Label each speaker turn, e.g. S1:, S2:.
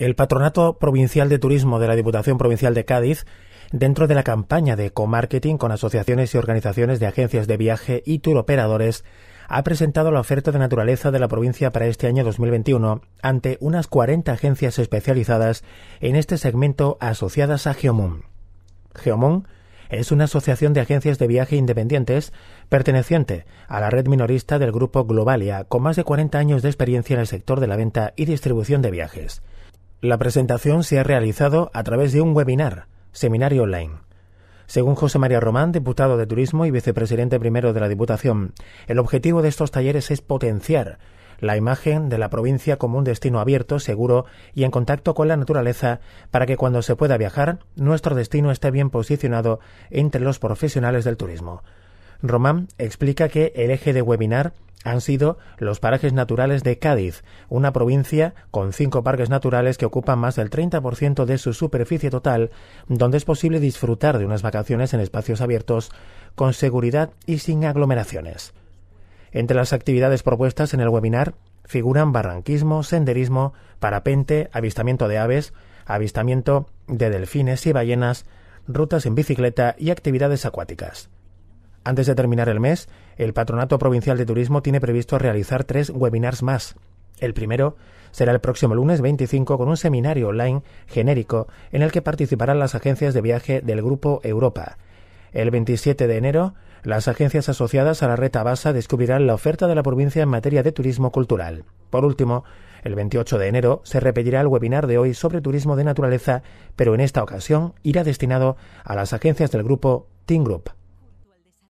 S1: el Patronato Provincial de Turismo de la Diputación Provincial de Cádiz, dentro de la campaña de comarketing con asociaciones y organizaciones de agencias de viaje y turoperadores, ha presentado la oferta de naturaleza de la provincia para este año 2021 ante unas 40 agencias especializadas en este segmento asociadas a GEOMUN. GEOMUN es una asociación de agencias de viaje independientes perteneciente a la red minorista del grupo Globalia, con más de 40 años de experiencia en el sector de la venta y distribución de viajes. La presentación se ha realizado a través de un webinar, seminario online. Según José María Román, diputado de Turismo y vicepresidente primero de la Diputación, el objetivo de estos talleres es potenciar la imagen de la provincia como un destino abierto, seguro y en contacto con la naturaleza para que cuando se pueda viajar, nuestro destino esté bien posicionado entre los profesionales del turismo. Román explica que el eje de webinar han sido los parajes naturales de Cádiz, una provincia con cinco parques naturales que ocupan más del 30% de su superficie total, donde es posible disfrutar de unas vacaciones en espacios abiertos con seguridad y sin aglomeraciones. Entre las actividades propuestas en el webinar figuran barranquismo, senderismo, parapente, avistamiento de aves, avistamiento de delfines y ballenas, rutas en bicicleta y actividades acuáticas. Antes de terminar el mes, el Patronato Provincial de Turismo tiene previsto realizar tres webinars más. El primero será el próximo lunes 25 con un seminario online genérico en el que participarán las agencias de viaje del Grupo Europa. El 27 de enero, las agencias asociadas a la red Basa descubrirán la oferta de la provincia en materia de turismo cultural. Por último, el 28 de enero se repetirá el webinar de hoy sobre turismo de naturaleza, pero en esta ocasión irá destinado a las agencias del grupo Team Group.